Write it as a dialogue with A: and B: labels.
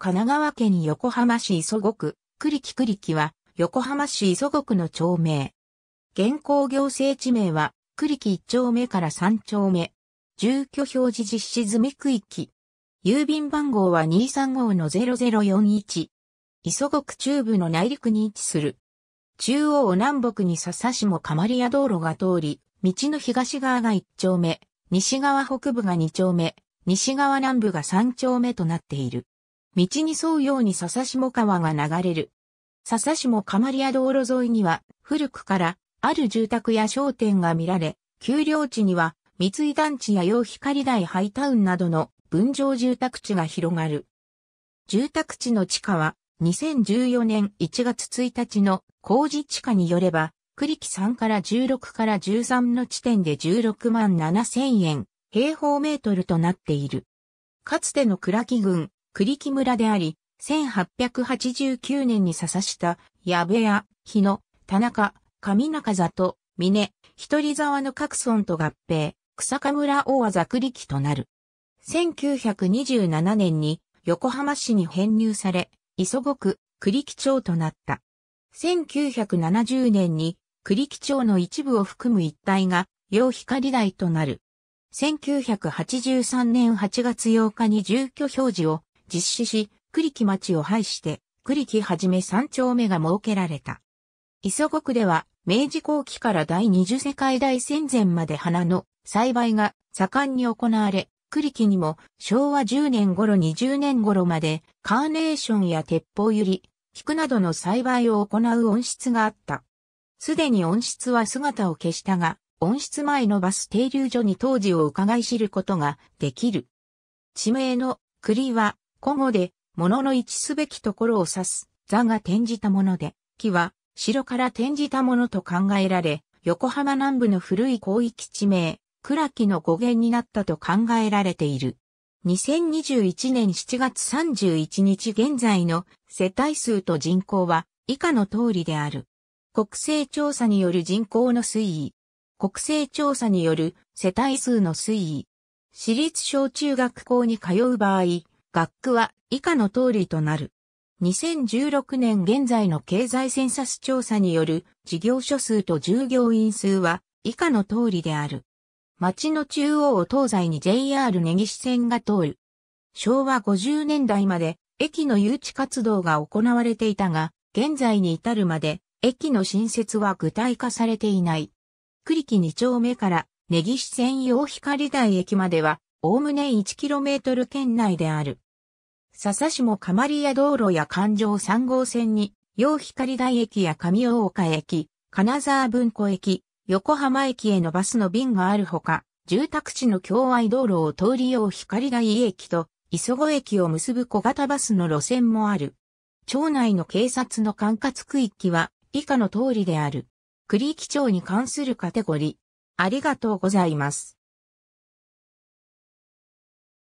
A: 神奈川県横浜市磯子区、栗木栗木は、横浜市磯子区の町名。現行行政地名は、栗木1丁目から3丁目。住居表示実施済み区域。郵便番号は235-0041。磯子区中部の内陸に位置する。中央南北に笹下り屋道路が通り、道の東側が1丁目、西側北部が2丁目、西側南部が3丁目となっている。道に沿うように笹下川が流れる。笹下マ利屋道路沿いには、古くから、ある住宅や商店が見られ、丘陵地には、三井団地や洋光台ハイタウンなどの分譲住宅地が広がる。住宅地の地価は、2014年1月1日の工事地価によれば、栗木3から16から13の地点で16万7千円、平方メートルとなっている。かつての倉木郡、栗木村であり、1889年に刺した矢部屋、日野、田中、上中里、峰、一人沢の各村と合併、草加村大和栗木となる。1927年に横浜市に編入され、磯子区栗木町となった。1970年に栗木町の一部を含む一帯が陽光台となる。1983年8月8日に住居表示を実施し、栗木町を廃して、栗木はじめ三丁目が設けられた。磯子区では、明治後期から第二次世界大戦前まで花の栽培が盛んに行われ、栗木にも昭和10年頃20年頃までカーネーションや鉄砲ゆり、菊などの栽培を行う温室があった。すでに温室は姿を消したが、温室前のバス停留所に当時を伺い知ることができる。地名の栗は古語で、物の位置すべきところを指す、座が転じたもので、木は、城から転じたものと考えられ、横浜南部の古い広域地名、倉木の語源になったと考えられている。2021年7月31日現在の世帯数と人口は以下の通りである。国勢調査による人口の推移。国勢調査による世帯数の推移。私立小中学校に通う場合、学区は以下の通りとなる。2016年現在の経済センサス調査による事業所数と従業員数は以下の通りである。町の中央を東西に JR 根岸線が通る。昭和50年代まで駅の誘致活動が行われていたが、現在に至るまで駅の新設は具体化されていない。栗木2丁目から根岸線用光台駅まではおおむね 1km 圏内である。笹市も蒲屋道路や環状3号線に、陽光台駅や上大岡駅、金沢文庫駅、横浜駅へのバスの便があるほか、住宅地の境愛道路を通り陽光台駅と磯子駅を結ぶ小型バスの路線もある。町内の警察の管轄区域は以下の通りである。栗木町に関するカテゴリー。ありがとうございます。